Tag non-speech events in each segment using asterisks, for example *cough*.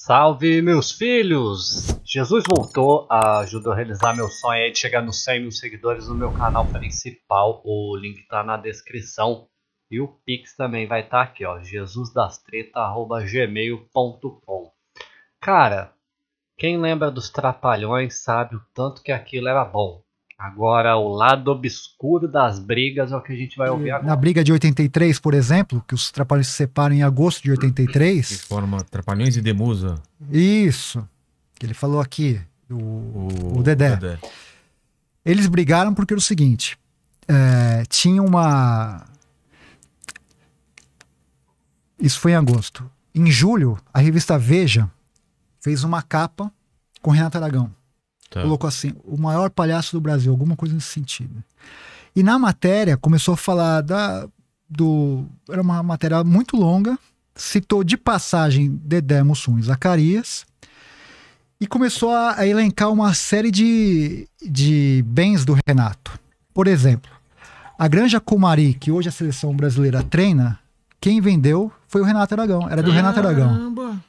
Salve meus filhos! Jesus voltou, ajudou a realizar meu sonho aí de chegar nos 100 mil seguidores no meu canal principal. O link tá na descrição e o Pix também vai estar tá aqui, ó. jesusdastreta.gmail.com Cara, quem lembra dos trapalhões sabe o tanto que aquilo era bom. Agora, o lado obscuro das brigas é o que a gente vai ouvir é, agora. Na briga de 83, por exemplo, que os Trapalhões se separam em agosto de 83. Que forma Trapalhões e Demusa. Isso, que ele falou aqui, o, o, o Dedé. Dedé. Eles brigaram porque era o seguinte, é, tinha uma... Isso foi em agosto. Em julho, a revista Veja fez uma capa com Renato Aragão. Tá. Colocou assim, o maior palhaço do Brasil, alguma coisa nesse sentido. E na matéria começou a falar da, do. Era uma matéria muito longa, citou de passagem Dedé, Mussum e Zacarias, e começou a, a elencar uma série de, de bens do Renato. Por exemplo, a Granja Comari, que hoje a seleção brasileira treina, quem vendeu foi o Renato Aragão. Era do Caramba. Renato Aragão.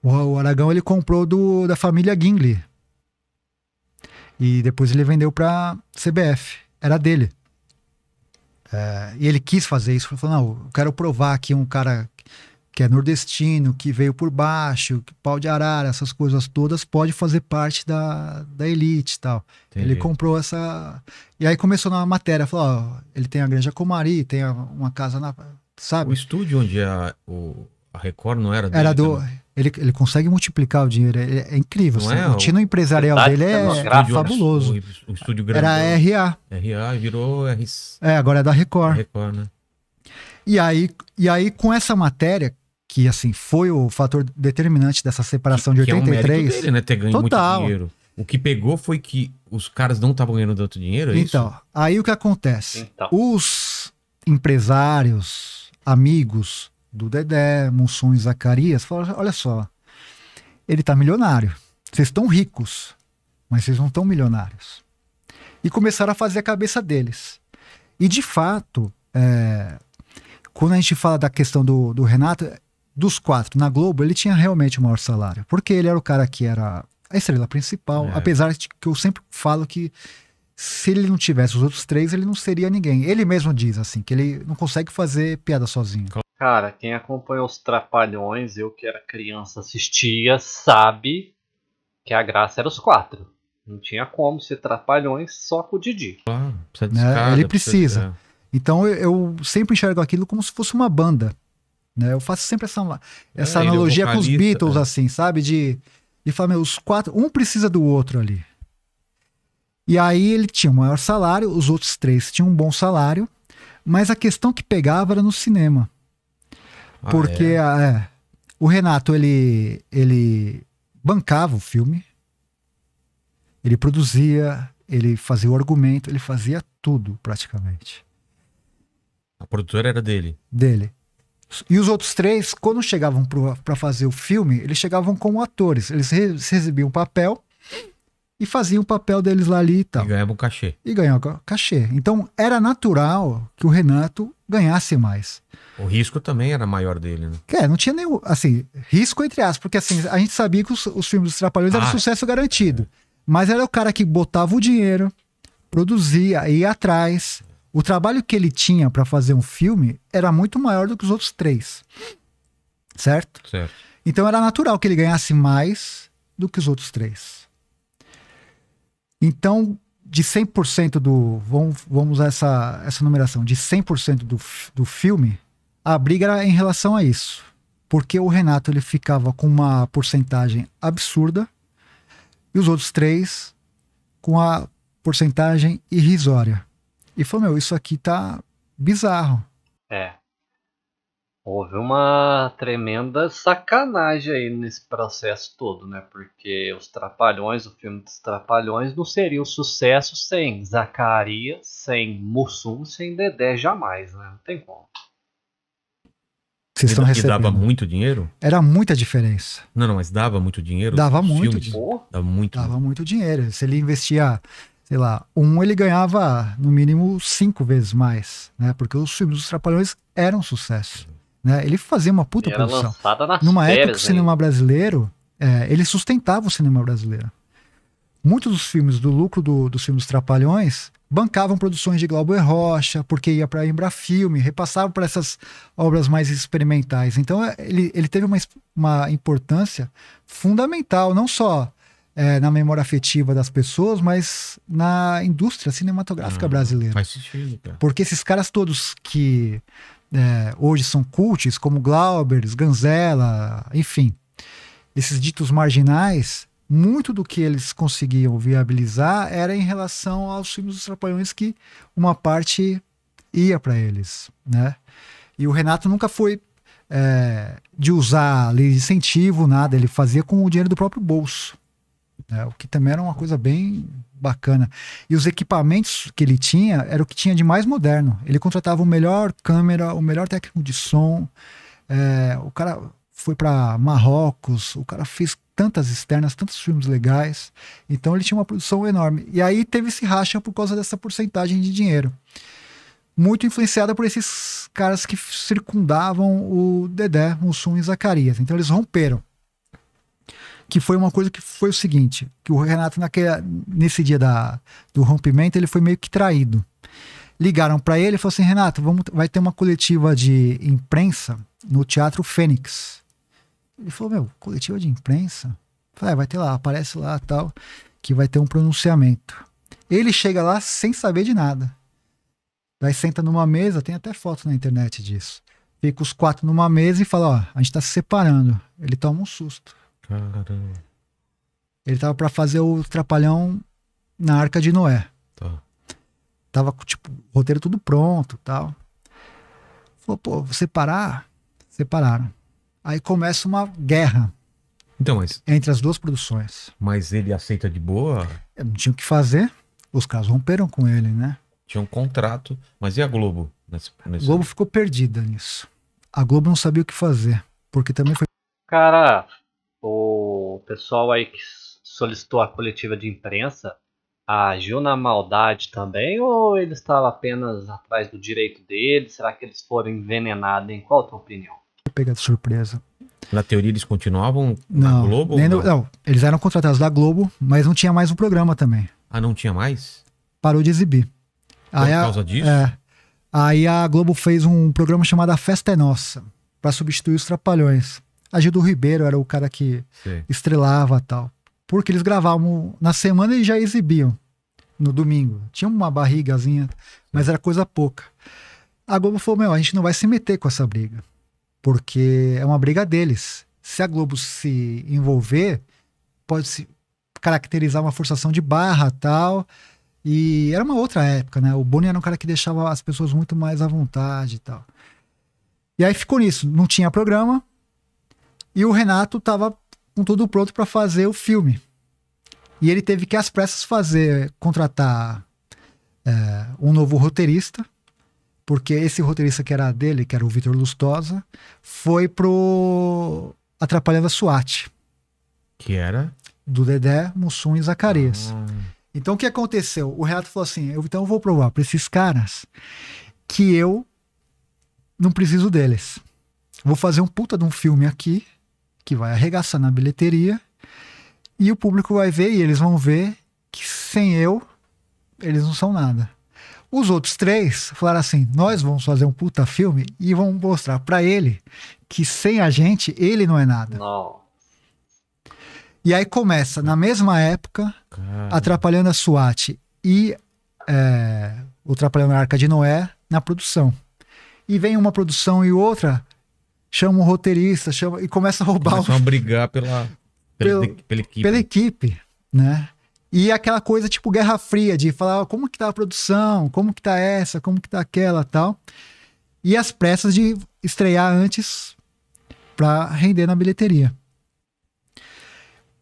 O, o Aragão ele comprou do, da família Gingli. E depois ele vendeu para CBF. Era dele. É, e ele quis fazer isso. falou: não, eu quero provar que um cara que é nordestino, que veio por baixo, que pau de arara, essas coisas todas, pode fazer parte da, da elite e tal. Entendi. Ele comprou essa. E aí começou na matéria: falou, ó, ele tem a Granja Comari, tem uma casa na. Sabe? O estúdio onde a, o, a Record não era dele. Era do. Também. Ele, ele consegue multiplicar o dinheiro. É, é incrível. Assim, é, o tino empresarial dele é, é né? fabuloso. O, o, estúdio grande. Era RA. RA virou R... É, agora é da Record. Record, né? E aí, e aí com essa matéria, que assim foi o fator determinante dessa separação que, de 83. Que é um dele, né? Ter ganho total. muito dinheiro. O que pegou foi que os caras não estavam ganhando tanto dinheiro, é Então, isso? aí o que acontece? Então. Os empresários, amigos, do Dedé, Mussum e Zacarias, falaram: olha só, ele tá milionário. Vocês estão ricos, mas vocês não estão milionários. E começaram a fazer a cabeça deles. E de fato, é, quando a gente fala da questão do, do Renato, dos quatro na Globo, ele tinha realmente o maior salário. Porque ele era o cara que era a estrela principal, é. apesar de que eu sempre falo que se ele não tivesse os outros três, ele não seria ninguém. Ele mesmo diz assim, que ele não consegue fazer piada sozinho. Claro. Cara, quem acompanha os Trapalhões, eu que era criança assistia, sabe que a graça era os quatro. Não tinha como ser Trapalhões só com o Didi. precisa de né? escada, Ele precisa. precisa Então eu, sempre enxergo aquilo como se fosse uma banda. Né? Eu faço sempre essa, é, essa é, analogia é com os Beatles, é. assim, sabe? De, de falar, meu, os quatro, um precisa do outro ali. E aí ele tinha o um maior salário, os outros três tinham um bom salário, mas a questão que pegava era no cinema. Ah, porque é? É, o Renato, ele, ele bancava o filme, ele produzia, ele fazia o argumento, ele fazia tudo praticamente. A produtora era dele? Dele. E os outros três, quando chegavam para fazer o filme, eles chegavam como atores. Eles re recebiam um papel e fazia o papel deles lá ali e tal. E ganhavam um cachê. E ganhava cachê. Então era natural que o Renato ganhasse mais. O risco também era maior dele, né? É, não tinha nenhum, assim, risco entre aspas, porque assim, a gente sabia que os, os filmes dos Trapalhões ah, eram sucesso garantido. É. Mas era o cara que botava o dinheiro, produzia, ia atrás. O trabalho que ele tinha para fazer um filme era muito maior do que os outros três. Certo? Certo. Então era natural que ele ganhasse mais do que os outros três. Então, de 100% do. Vamos, vamos usar essa, essa numeração. De 100% do, do filme, a briga era em relação a isso. Porque o Renato ele ficava com uma porcentagem absurda e os outros três com a porcentagem irrisória. E falou: Meu, isso aqui tá bizarro. É. Houve uma tremenda sacanagem aí nesse processo todo, né? Porque os Trapalhões, o filme dos Trapalhões, não seria um sucesso sem Zacarias, sem Mussum, sem Dedé jamais, né? Não tem como. Vocês estão recebendo. dava muito dinheiro? Era muita diferença. Não, não, mas dava muito dinheiro? Dava muito. Filmes, dava muito. Dava muito dinheiro. Se ele investia sei lá, um ele ganhava no mínimo cinco vezes mais, né? Porque os filmes dos Trapalhões eram sucesso. Né? Ele fazia uma puta era produção. Numa férias, época o cinema brasileiro, é, ele sustentava o cinema brasileiro. Muitos dos filmes do lucro do, dos filmes Trapalhões bancavam produções de Glauber Rocha, porque ia para Embra Filme, repassavam para essas obras mais experimentais. Então é, ele, ele teve uma, uma importância fundamental, não só é, na memória afetiva das pessoas, mas na indústria cinematográfica ah, brasileira. Faz sentido, cara. Porque esses caras todos que é, hoje são cultes, como Glauber, Ganzella, enfim, esses ditos marginais, muito do que eles conseguiam viabilizar era em relação aos filmes dos Trapalhões que uma parte ia para eles, né? E o Renato nunca foi é, de usar lei de incentivo, nada, ele fazia com o dinheiro do próprio bolso né? o que também era uma coisa bem bacana. E os equipamentos que ele tinha era o que tinha de mais moderno. Ele contratava o melhor câmera, o melhor técnico de som. É, o cara foi para Marrocos, o cara fez tantas externas, tantos filmes legais. Então ele tinha uma produção enorme. E aí teve esse racha por causa dessa porcentagem de dinheiro. Muito influenciada por esses caras que circundavam o Dedé, Mussum e Zacarias. Então eles romperam que foi uma coisa que foi o seguinte, que o Renato naquele, nesse dia da, do rompimento ele foi meio que traído. Ligaram para ele e falou assim, Renato, vamos, vai ter uma coletiva de imprensa no Teatro Fênix. Ele falou, meu, coletiva de imprensa? Eu falei, é, vai ter lá, aparece lá tal, que vai ter um pronunciamento. Ele chega lá sem saber de nada. Daí senta numa mesa, tem até foto na internet disso. Fica os quatro numa mesa e fala: Ó, a gente tá se separando. Ele toma um susto. Caramba. Ele tava para fazer o trapalhão na Arca de Noé. Tá. Tava tipo, o roteiro tudo pronto, tal. Falou, pô, separar? Separaram. Aí começa uma guerra. Então, mas... Entre as duas produções. Mas ele aceita de boa? Eu é, não tinha o que fazer. Os caras romperam com ele, né? Tinha um contrato. Mas e a Globo? Nesse, nesse... A Globo ficou perdida nisso. A Globo não sabia o que fazer. Porque também foi. Cara, o pessoal aí que solicitou a coletiva de imprensa agiu na maldade também ou eles estavam apenas atrás do direito deles? Será que eles foram envenenados? Em qual a tua opinião? Pegada de surpresa. Na teoria eles continuavam na não, Globo? Não? não, eles eram contratados da Globo, mas não tinha mais o um programa também. Ah, não tinha mais? Parou de exibir. Por aí causa a, disso? É, aí a Globo fez um programa chamado A Festa é Nossa, para substituir os Trapalhões. Agildo Ribeiro era o cara que Sim. estrelava tal. Porque eles gravavam na semana e já exibiam no domingo. Tinha uma barrigazinha, mas era coisa pouca. A Globo falou: meu, a gente não vai se meter com essa briga. Porque é uma briga deles. Se a Globo se envolver, pode se caracterizar uma forçação de barra tal. E era uma outra época, né? O Boni era um cara que deixava as pessoas muito mais à vontade e tal. E aí ficou nisso. Não tinha programa, e o Renato estava com tudo pronto para fazer o filme. E ele teve que, às pressas, fazer, contratar é, um novo roteirista, porque esse roteirista que era dele, que era o Vitor Lustosa, foi pro Atrapalhando a SWAT. Que era? Do Dedé, Mussum e Zacarias. Ah. Então o que aconteceu? O Renato falou assim: eu, então eu vou provar para esses caras que eu não preciso deles. Vou fazer um puta de um filme aqui que vai arregaçar na bilheteria, e o público vai ver e eles vão ver que sem eu, eles não são nada. Os outros três falaram assim: nós vamos fazer um puta filme e vamos mostrar para ele que sem a gente, ele não é nada. Não. E aí começa, na mesma época, atrapalhando a SWAT e é, atrapalhando a Arca de Noé na produção. E vem uma produção e outra chama o roteirista, chama e começa a roubar. Começam o... a *laughs* brigar pela, pela, pela, pela, equipe. Pela equipe, né? E aquela coisa tipo Guerra Fria, de falar oh, como que tá a produção, como que tá essa, como que tá aquela tal. E as pressas de estrear antes para render na bilheteria.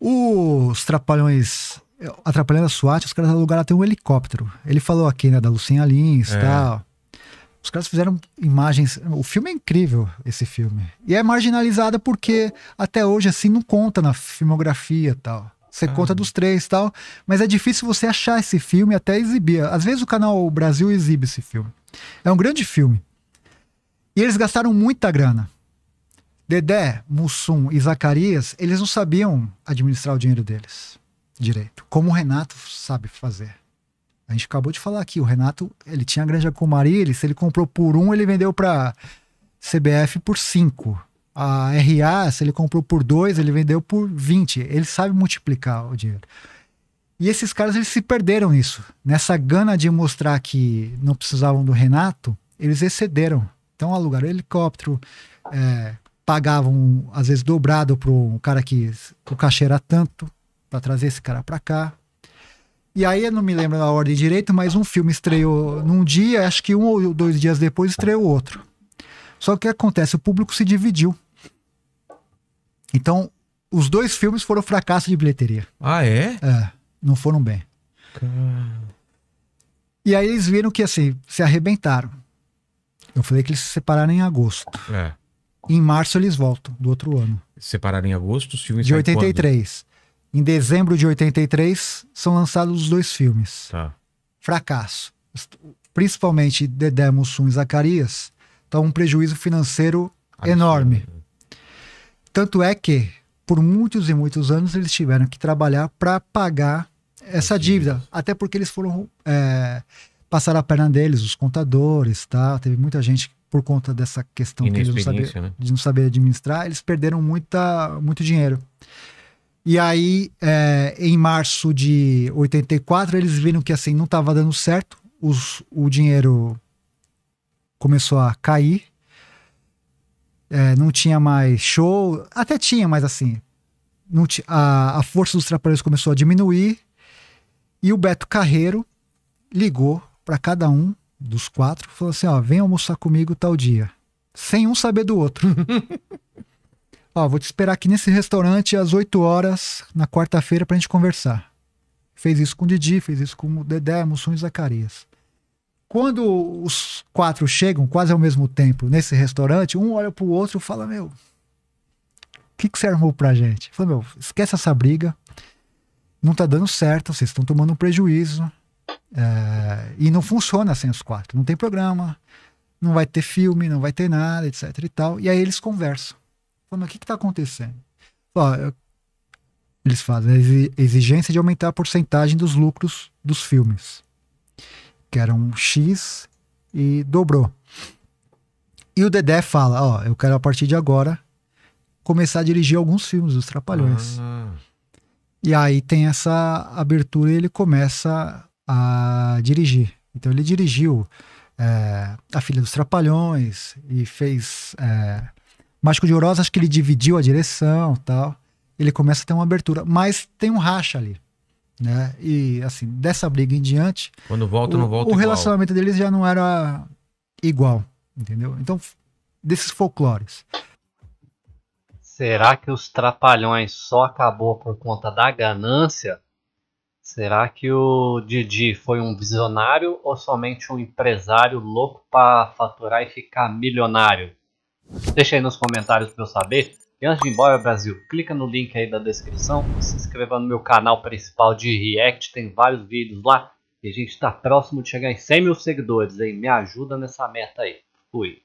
Os Trapalhões atrapalhando a SWAT, os caras alugaram até um helicóptero. Ele falou aqui, né, da Lucinha Lins e é. tal. Os caras fizeram imagens. O filme é incrível, esse filme. E é marginalizada porque até hoje, assim, não conta na filmografia tal. Você ah. conta dos três tal. Mas é difícil você achar esse filme até exibir. Às vezes o canal Brasil exibe esse filme. É um grande filme. E eles gastaram muita grana. Dedé, Mussum e Zacarias, eles não sabiam administrar o dinheiro deles direito, como o Renato sabe fazer. A gente acabou de falar aqui, o Renato, ele tinha a Granja ele, se ele comprou por um, ele vendeu para CBF por cinco. A RA, se ele comprou por dois, ele vendeu por 20. Ele sabe multiplicar o dinheiro. E esses caras, eles se perderam nisso. Nessa gana de mostrar que não precisavam do Renato, eles excederam. Então, alugaram helicóptero, é, pagavam, às vezes, dobrado para um cara que o cachê era tanto, para trazer esse cara para cá. E aí eu não me lembro da ordem direito, mas um filme estreou num dia, acho que um ou dois dias depois estreou outro. Só que o que acontece? O público se dividiu. Então, os dois filmes foram fracasso de bilheteria. Ah, é? É, não foram bem. Caramba. E aí eles viram que assim, se arrebentaram. Eu falei que eles se separaram em agosto. É. Em março eles voltam, do outro ano. Separaram em agosto, os filmes. De 83. Quando? Em dezembro de 83, são lançados os dois filmes. Tá. Fracasso. Principalmente Dedé, Mussum e Zacarias. Então, um prejuízo financeiro enorme. Tanto é que, por muitos e muitos anos, eles tiveram que trabalhar para pagar essa dívida. Até porque eles foram é, passar a perna deles, os contadores, tá? Teve muita gente por conta dessa questão que eles não né? de não saber administrar, eles perderam muita, muito dinheiro. E aí, é, em março de 84, eles viram que assim não estava dando certo, os, o dinheiro começou a cair, é, não tinha mais show, até tinha, mas assim, não a, a força dos trapalhões começou a diminuir, e o Beto Carreiro ligou para cada um dos quatro, falou assim: ó, vem almoçar comigo tal dia, sem um saber do outro. *laughs* Ó, vou te esperar aqui nesse restaurante às 8 horas na quarta-feira pra gente conversar. Fez isso com o Didi, fez isso com o Dedé, Mussum e Zacarias. Quando os quatro chegam, quase ao mesmo tempo, nesse restaurante, um olha pro outro e fala: Meu, o que, que você armou pra gente? Fala, meu, esquece essa briga. Não tá dando certo, vocês estão tomando um prejuízo. É, e não funciona sem os quatro. Não tem programa, não vai ter filme, não vai ter nada, etc e tal. E aí eles conversam. Falei, mas o que está acontecendo? Falei, eles fazem a exigência de aumentar a porcentagem dos lucros dos filmes, que era um X e dobrou. E o Dedé fala: Ó, eu quero a partir de agora começar a dirigir alguns filmes dos Trapalhões. Ah. E aí tem essa abertura e ele começa a dirigir. Então ele dirigiu é, A Filha dos Trapalhões e fez. É, Mágico de Oroz, acho que ele dividiu a direção tal. Ele começa a ter uma abertura, mas tem um racha ali. Né? E assim, dessa briga em diante. Quando volta, o, não volta. O igual. relacionamento deles já não era igual, entendeu? Então, desses folclores. Será que os trapalhões só acabou por conta da ganância? Será que o Didi foi um visionário ou somente um empresário louco para faturar e ficar milionário? Deixa aí nos comentários para eu saber. E antes de ir embora, Brasil, clica no link aí da descrição, se inscreva no meu canal principal de React, tem vários vídeos lá. E a gente está próximo de chegar em 100 mil seguidores, hein? Me ajuda nessa meta aí. Fui.